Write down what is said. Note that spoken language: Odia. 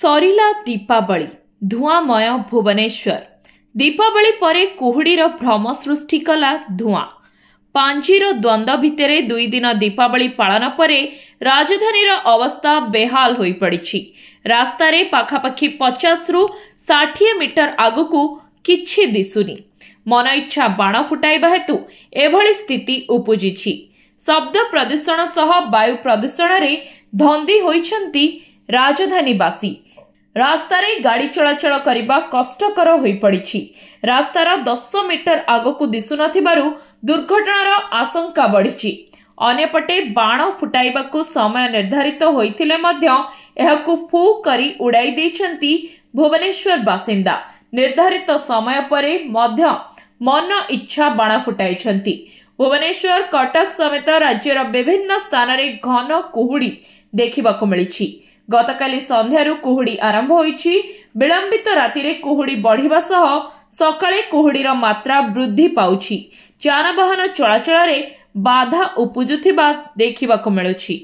ସରିଲା ଦୀପାବଳି ଧୂଆଁମୟ ଭୁବନେଶ୍ୱର ଦୀପାବଳି ପରେ କୁହୁଡ଼ିର ଭ୍ରମ ସୃଷ୍ଟି କଲା ଧୂଆଁ ପାଞ୍ଜିର ଦ୍ୱନ୍ଦ୍ୱ ଭିତରେ ଦୁଇ ଦିନ ଦୀପାବଳି ପାଳନ ପରେ ରାଜଧାନୀର ଅବସ୍ଥା ବେହାଲ ହୋଇପଡ଼ିଛି ରାସ୍ତାରେ ପାଖାପାଖି ପଚାଶରୁ ଷାଠିଏ ମିଟର ଆଗକୁ କିଛି ଦିଶୁନି ମନ ଇଚ୍ଛା ବାଣ ଫୁଟାଇବା ହେତୁ ଏଭଳି ସ୍ଥିତି ଉପୁଜିଛି ଶବ୍ଦ ପ୍ରଦୂଷଣ ସହ ବାୟୁ ପ୍ରଦୂଷଣରେ ଧନ୍ଦୀ ହୋଇଛନ୍ତି ରାଜଧାନୀବାସୀ ରାସ୍ତାରେ ଗାଡ଼ି ଚଳାଚଳ କରିବା କଷ୍ଟକର ହୋଇପଡ଼ିଛି ରାସ୍ତାର ଦଶ ମିଟର ଆଗକୁ ଦିଶୁନଥିବାରୁ ଦୁର୍ଘଟଣାର ଆଶଙ୍କା ବଢ଼ିଛି ଅନ୍ୟପଟେ ବାଣ ଫୁଟାଇବାକୁ ସମୟ ନିର୍ଦ୍ଧାରିତ ହୋଇଥିଲେ ମଧ୍ୟ ଏହାକୁ ଫୁ କରି ଉଡ଼ାଇ ଦେଇଛନ୍ତି ଭୁବନେଶ୍ୱର ବାସିନ୍ଦା ନିର୍ଦ୍ଧାରିତ ସମୟ ପରେ ମଧ୍ୟ ମନ ଇଚ୍ଛା ବାଣ ଫୁଟାଇଛନ୍ତି ଭୁବନେଶ୍ୱର କଟକ ସମେତ ରାଜ୍ୟର ବିଭିନ୍ନ ସ୍ଥାନରେ ଘନ କୁହୁଡ଼ି ଦେଖିବାକୁ ମିଳିଛି ଗତକାଲି ସନ୍ଧ୍ୟାରୁ କୁହୁଡ଼ି ଆରମ୍ଭ ହୋଇଛି ବିଳମ୍ବିତ ରାତିରେ କୁହୁଡ଼ି ବଢ଼ିବା ସହ ସକାଳେ କୁହୁଡ଼ିର ମାତ୍ରା ବୃଦ୍ଧି ପାଉଛି ଯାନବାହନ ଚଳାଚଳରେ ବାଧା ଉପୁଜୁଥିବା ଦେଖିବାକୁ ମିଳୁଛି